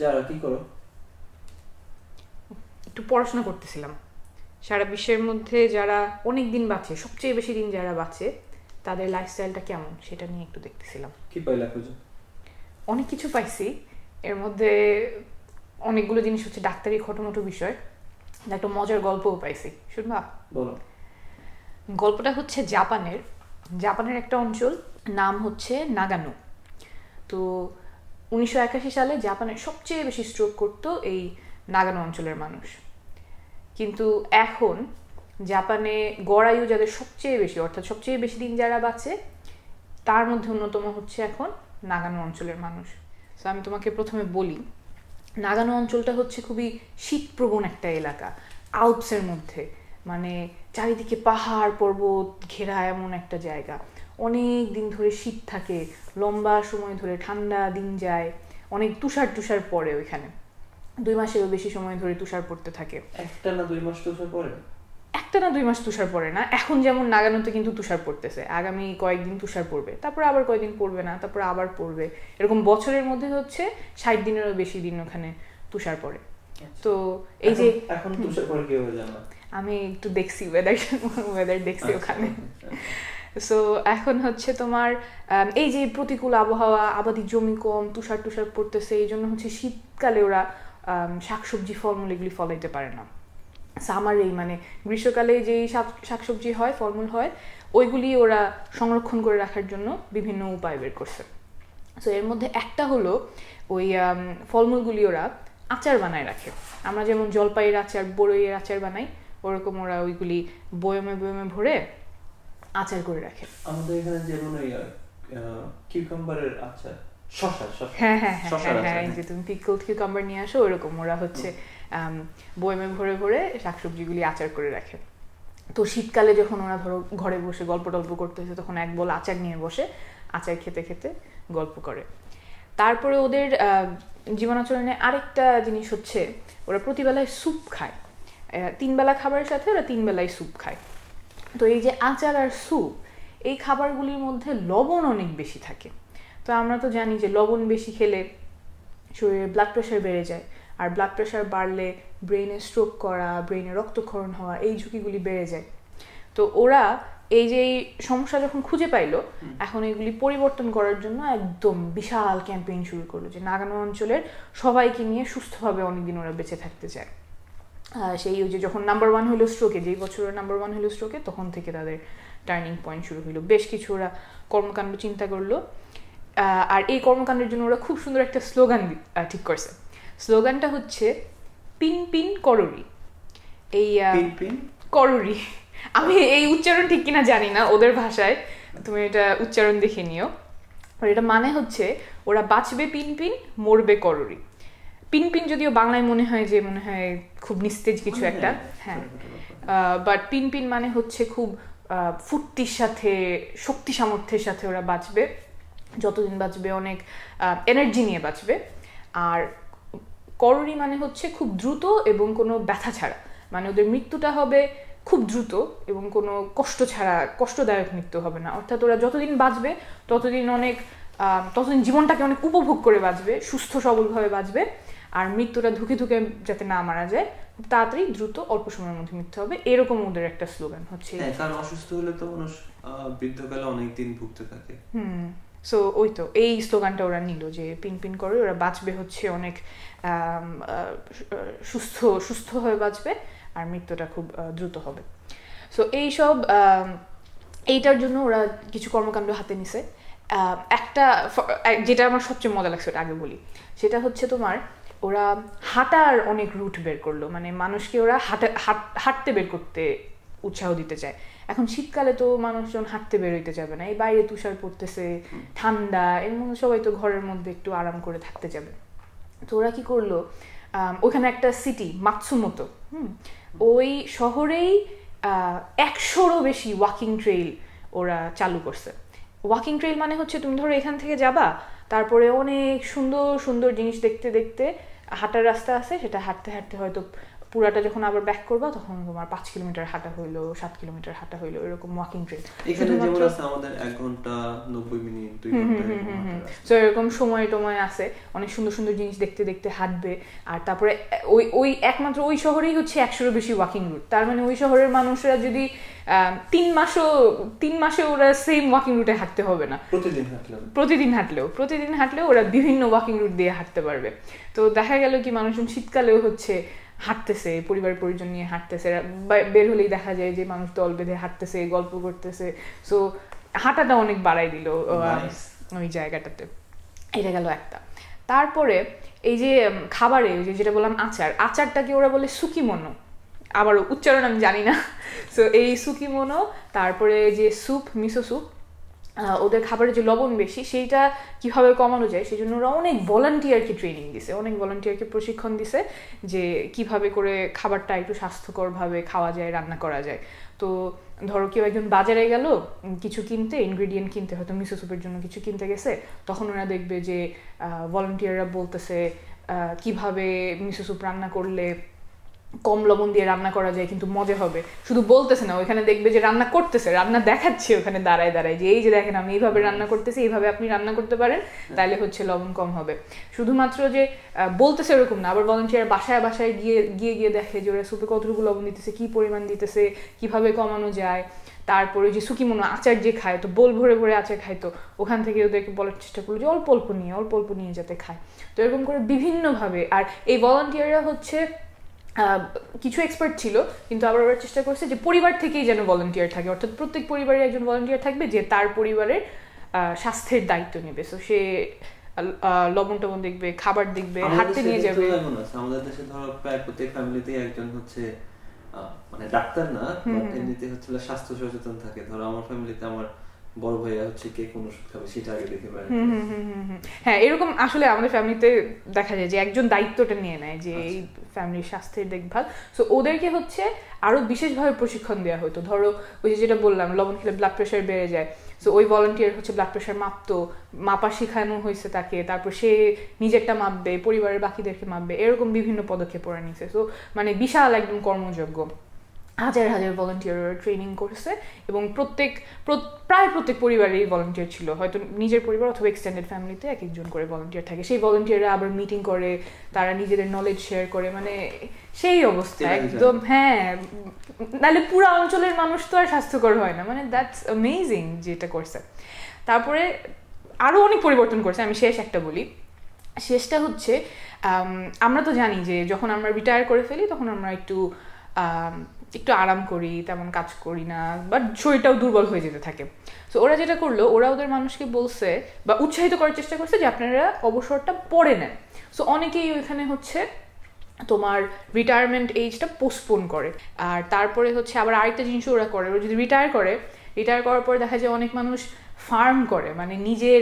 যারা কি করো একটু পড়াশোনা করতেছিলাম সারা বিশ্বের মধ্যে যারা অনেক দিন বাঁচে সবচেয়ে বেশি দিন যারা বাঁচে তাদের লাইফস্টাইলটা কেমন সেটা নিয়ে একটু দেখতেছিলাম কি পাইলা খুঁজে অনেক কিছু পাইছি এর মধ্যে অনেকগুলো জিনিস হচ্ছে ডাক্তারি খটমটো বিষয় একটা মজার গল্পও পাইছি শুনবা বলো গল্পটা হচ্ছে জাপানের জাপানের একটা অঞ্চল নাম হচ্ছে নাগানো তো উনিশশো সালে জাপানের সবচেয়ে বেশি স্ট্রোক করতো এই নাগানো অঞ্চলের মানুষ কিন্তু এখন জাপানে গড়ায়ু যাদের সবচেয়ে বেশি অর্থাৎ সবচেয়ে বেশি দিন যারা বাঁচে তার মধ্যে অন্যতম হচ্ছে এখন নাগানো অঞ্চলের মানুষ তো আমি তোমাকে প্রথমে বলি নাগানো অঞ্চলটা হচ্ছে খুবই শীতপ্রবণ একটা এলাকা আউটসের মধ্যে মানে চারিদিকে পাহাড় পর্বত ঘেরা এমন একটা জায়গা অনেক দিন ধরে শীত থাকে লম্বা সময় ধরে ঠান্ডা দিন যায় অনেক তুষার তুষার পড়ে ওইখানে দুই মাসেরও বেশি সময় ধরে তুষার পড়তে থাকে একটা না দুই মাস তুষার পড়ে একটা না দুই মাস তুষার পড়ে না এখন যেমন নাগানোতে কিন্তু তুষার পড়তেছে আগামী কয়েকদিন তুষার পড়বে তারপর আবার কয়েকদিন পড়বে না তারপর আবার পড়বে এরকম বছরের মধ্যে হচ্ছে ষাট দিনেরও বেশি দিন ওখানে তুষার পড়ে আচ্ছা। তো এই যে এখন তুষার পড়ে কি হয়ে আমি একটু দেখছি ওয়েদার ওয়েদার দেখছি আচ্ছা। ওখানে আচ্ছা। সো এখন হচ্ছে তোমার এই যে প্রতিকূল আবহাওয়া আবাদি জমি কম তুষার টুষার পড়তেছে এই জন্য হচ্ছে শীতকালে ওরা শাকসবজি ফলমূল এগুলি ফলাইতে পারে না সামার এই মানে গ্রীষ্মকালে যেই শাকসবজি হয় ফলমূল হয় ওইগুলি ওরা সংরক্ষণ করে রাখার জন্য বিভিন্ন উপায় বের করছে সো এর মধ্যে একটা হলো ওই ফলমূলগুলি ওরা আচার বানায় রাখে আমরা যেমন জলপাইয়ের আচার বড়ইয়ের আচার বানাই ওরকম ওরা ওইগুলি বয়মে বয়মে ভরে আচার করে রাখে আমাদের এখানে যেমন ওই কিউকাম্বারের আচার হ্যাঁ, হ্যাঁ, হ্যাঁ, হ্যাঁ ভরে শাকসবজিগুলি আচার করে রাখে তো শীতকালে যখন ওরা ধরো ঘরে বসে গল্প টল্প করতে করতেছে তখন এক বল আচার নিয়ে বসে আচার খেতে খেতে গল্প করে তারপরে ওদের জীবনাচরণে আরেকটা জিনিস হচ্ছে ওরা প্রতিবেলায় স্যুপ খায় তিনবেলা খাবারের সাথে ওরা তিন বেলায় স্যুপ খায় তো এই যে আচার আর স্যুপ এই খাবারগুলির মধ্যে লবণ অনেক বেশি থাকে তো আমরা তো জানি যে লবণ বেশি খেলে শরীরে ব্লাড প্রেশার বেড়ে যায় আর ব্লাড প্রেশার বাড়লে ব্রেনে স্ট্রোক করা ব্রেনে রক্তক্ষরণ হওয়া এই ঝুঁকিগুলি বেড়ে যায় তো ওরা এই যে এই সমস্যা যখন খুঁজে পাইলো এখন এগুলি পরিবর্তন করার জন্য একদম বিশাল ক্যাম্পেইন শুরু করলো যে নাগানো অঞ্চলের সবাইকে নিয়ে সুস্থভাবে অনেকদিন ওরা বেঁচে থাকতে চায় সেই ওই যে যখন নাম্বার ওয়ান হলো স্ট্রোকে যেই বছরের নাম্বার ওয়ান হলো স্ট্রোকে তখন থেকে তাদের টার্নিং পয়েন্ট শুরু হলো বেশ কিছু ওরা কর্মকাণ্ড চিন্তা করলো আর এই কর্মকাণ্ডের জন্য ওরা খুব সুন্দর একটা স্লোগান ঠিক করছে স্লোগানটা হচ্ছে পিন পিন করি এই করি আমি এই উচ্চারণ ঠিক কিনা জানি না ওদের ভাষায় তুমি এটা উচ্চারণ দেখে নিও আর এটা মানে হচ্ছে ওরা বাঁচবে পিন পিন মরবে করি পিনপিন যদিও বাংলায় মনে হয় যে মনে হয় খুব নিস্তেজ কিছু একটা হ্যাঁ বাট পিন পিন মানে হচ্ছে খুব ফুর্তির সাথে শক্তি সামর্থ্যের সাথে ওরা বাঁচবে যতদিন বাঁচবে অনেক এনার্জি নিয়ে বাঁচবে আর করি মানে হচ্ছে খুব দ্রুত এবং কোনো ব্যথা ছাড়া মানে ওদের মৃত্যুটা হবে খুব দ্রুত এবং কোনো কষ্ট ছাড়া কষ্টদায়ক মৃত্যু হবে না অর্থাৎ ওরা যতদিন বাঁচবে ততদিন অনেক ততদিন জীবনটাকে অনেক উপভোগ করে বাঁচবে সুস্থ সবলভাবে বাঁচবে আর মৃত্যুটা ধুকে ধুকে যাতে না মারা যায় খুব তাড়াতাড়ি দ্রুত অল্প সময়ের মধ্যে মৃত্যু হবে এরকম ওদের একটা স্লোগান হচ্ছে হ্যাঁ, কারণ অসুস্থ হলে তো মানুষ বৃদ্ধকালে অনেকদিন ভুগতে থাকে হুম সো ওই তো এই স্লোগানটা ওরা নিল যে পিন পিন করে ওরা বাঁচবে হচ্ছে অনেক সুস্থ সুস্থ হয়ে বাঁচবে আর মৃত্যুটা খুব দ্রুত হবে সো এইসব এইটার জন্য ওরা কিছু কর্মকাণ্ড হাতে নিছে একটা যেটা আমার সবচেয়ে মজা লাগছে ওটা আগে বলি সেটা হচ্ছে তোমার ওরা হাঁটার অনেক রুট বের করলো মানে মানুষকে ওরা হাঁটা হাঁটতে বের করতে উৎসাহ দিতে চায় এখন শীতকালে তো মানুষজন হাঁটতে বেরোইতে যাবে না এই বাইরে তুষার পড়তেছে ঠান্ডা এর মধ্যে সবাই তো ঘরের মধ্যে একটু আরাম করে থাকতে যাবে তো ওরা কি করলো ওখানে একটা সিটি মাতসুমতো হুম ওই শহরেই একশোরও বেশি ওয়াকিং ট্রেইল ওরা চালু করছে ওয়াকিং ট্রেইল মানে হচ্ছে তুমি ধরো এখান থেকে যাবা তারপরে অনেক সুন্দর সুন্দর জিনিস দেখতে দেখতে হাঁটার রাস্তা আছে সেটা হাঁটতে হাঁটতে হয়তো পুরাটা যখন আবার ব্যাক করবা তখন তোমার পাঁচ কিলোমিটার হাঁটা হইলো সাত কিলোমিটার হাঁটা হইলো এরকম ওয়াকিং ট্রেক তো এরকম সময় টময় আছে অনেক সুন্দর সুন্দর জিনিস দেখতে দেখতে হাঁটবে আর তারপরে ওই ওই একমাত্র ওই শহরেই হচ্ছে একশোরও বেশি ওয়াকিং রুট তার মানে ওই শহরের মানুষরা যদি তিন মাসও তিন মাসে ওরা সেম ওয়াকিং রুটে হাঁটতে হবে না প্রতিদিন হাঁটলেও প্রতিদিন হাঁটলেও প্রতিদিন হাঁটলেও ওরা বিভিন্ন ওয়াকিং রুট দিয়ে হাঁটতে পারবে তো দেখা গেল কি মানুষজন শীতকালেও হচ্ছে হাঁটতেছে পরিবার পরিজন নিয়ে হাঁটতেছে বের হলেই দেখা যায় যে মানুষ দল বেঁধে হাঁটতেছে গল্প করতেছে সো হাঁটাটা অনেক বাড়াই দিল ওই জায়গাটাতে এটা গেল একটা তারপরে এই যে খাবারে যে যেটা বললাম আচার আচারটাকে ওরা বলে সুকি মনো আবারও উচ্চারণ আমি জানি না সো এই সুকি মনো তারপরে যে স্যুপ মিসো স্যুপ ওদের খাবারের যে লবণ বেশি সেইটা কিভাবে কমানো যায় সেই জন্য ওরা অনেক ভলান্টিয়ারকে ট্রেনিং দিছে অনেক ভলান্টিয়ারকে প্রশিক্ষণ দিছে যে কিভাবে করে খাবারটা একটু স্বাস্থ্যকরভাবে খাওয়া যায় রান্না করা যায় তো ধরো কেউ একজন বাজারে গেল কিছু কিনতে ইনগ্রিডিয়েন্ট কিনতে হয়তো মিসো সুপের জন্য কিছু কিনতে গেছে তখন ওরা দেখবে যে ভলান্টিয়াররা বলতেছে কিভাবে মিসো সুপ রান্না করলে কম লবণ দিয়ে রান্না করা যায় কিন্তু মজা হবে শুধু বলতেছে না ওইখানে দেখবে যে রান্না করতেছে রান্না দেখাচ্ছে ওখানে দাঁড়ায় দাঁড়ায় যে এই যে দেখেন আমি এইভাবে রান্না করতেছি এইভাবে আপনি রান্না করতে পারেন তাহলে হচ্ছে লবণ কম হবে শুধুমাত্র যে বলতেছে এরকম না আবার ভলেন্টিয়ার বাসায় বাসায় গিয়ে গিয়ে গিয়ে দেখে যে ওরা সুপে কতটুকু লবণ দিতেছে কী পরিমাণ দিতেছে কিভাবে কমানো যায় তারপরে যে সুকিমনো আচার যে খায় তো বোল ভরে ভরে আচার খায় তো ওখান থেকে ওদেরকে বলার চেষ্টা করলো যে অল্প অল্প নিয়ে অল্প অল্প নিয়ে যাতে খায় তো এরকম করে বিভিন্নভাবে আর এই ভলান্টিয়াররা হচ্ছে কিছু এক্সপার্ট ছিল কিন্তু আবার আবার চেষ্টা করছে যে পরিবার থেকেই যেন ভলেন্টিয়ার থাকে অর্থাৎ প্রত্যেক পরিবারে একজন ভলেন্টিয়ার থাকবে যে তার পরিবারের স্বাস্থ্যের দায়িত্ব নেবে সো সে লবণ টবণ দেখবে খাবার দেখবে হাঁটতে নিয়ে যাবে আমাদের দেশে ধরো প্রায় প্রত্যেক ফ্যামিলিতে একজন হচ্ছে মানে ডাক্তার না এমনিতে হচ্ছে স্বাস্থ্য সচেতন থাকে ধরো আমার ফ্যামিলিতে আমার বড় ভাইয়া হচ্ছে কে কোন ওষুধ খাবে সেটা আগে দেখে হ্যাঁ এরকম আসলে আমাদের ফ্যামিলিতে দেখা যায় যে একজন দায়িত্বটা নিয়ে নেয় যে এই ফ্যামিলির আচ্ছা। স্বাস্থ্যের দেখভাল সো ওদেরকে হচ্ছে বিশেষভাবে প্রশিক্ষণ দেওয়া হতো ধরো ওই যে যেটা বললাম লবণ খেলে ব্লাড প্রেশার বেড়ে যায় সো ওই ভলেন্টিয়ার হচ্ছে ব্লাড প্রেশার মাপতো মাপা শেখানো হয়েছে তাকে তারপর সে নিজেরটা মাপবে পরিবারের বাকিদেরকে মাপবে এরকম বিভিন্ন পদক্ষেপ পড়ে নিছে সো মানে বিশাল একদম কর্মযোগ্য হাজার হাজার ভলেন্টিয়াররা ট্রেনিং করছে এবং প্রত্যেক প্রায় প্রত্যেক পরিবারেই ভলেন্টিয়ার ছিল হয়তো নিজের পরিবার অথবা এক্সটেন্ডেড ফ্যামিলিতে এক একজন করে ভলেন্টিয়ার থাকে সেই ভলেন্টিয়াররা আবার মিটিং করে তারা নিজেদের নলেজ শেয়ার করে মানে সেই অবস্থা একদম হ্যাঁ নাহলে পুরো অঞ্চলের মানুষ তো আর স্বাস্থ্যকর হয় না মানে দ্যাটস অ্যামেজিং যেটা করছে তারপরে আরও অনেক পরিবর্তন করছে আমি শেষ একটা বলি শেষটা হচ্ছে আমরা তো জানি যে যখন আমরা রিটায়ার করে ফেলি তখন আমরা একটু একটু আরাম করি তেমন কাজ করি না বাট শরীরটাও দুর্বল হয়ে যেতে থাকে সো ওরা যেটা করলো ওরা ওদের মানুষকে বলছে বা উৎসাহিত করার চেষ্টা করছে যে আপনারা অবসরটা পরে নেন সো অনেকেই ওইখানে হচ্ছে তোমার রিটায়ারমেন্ট এইজটা পোস্টপোন করে আর তারপরে হচ্ছে আবার আরেকটা জিনিসও ওরা করে ওরা যদি রিটায়ার করে রিটায়ার করার পর দেখা যায় অনেক মানুষ ফার্ম করে মানে নিজের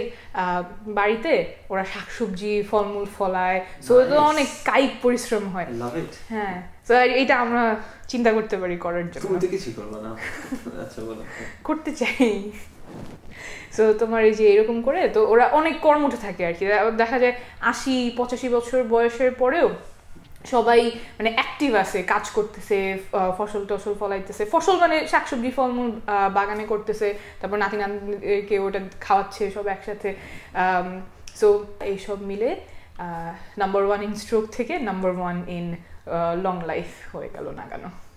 বাড়িতে ওরা শাকসবজি ফলমূল ফলায় সো তো অনেক কায়িক পরিশ্রম হয় হ্যাঁ তো এটা আমরা চিন্তা করতে পারি করার জন্য আচ্ছা, করতে চাই সো তোমার এই যে এরকম করে তো ওরা অনেক কর্মঠ থাকে আর কি দেখা যায় আশি পঁচাশি বছর বয়সের পরেও সবাই মানে অ্যাক্টিভ আছে কাজ করতেছে ফসল টসল ফলাইতেছে ফসল মানে শাকসবজি ফলমূল বাগানে করতেছে তারপর নাতি নাতিকে ওটা খাওয়াচ্ছে সব একসাথে সো এইসব মিলে নাম্বার ওয়ান ইন স্ট্রোক থেকে number one in long life হয়ে গেল নাগানো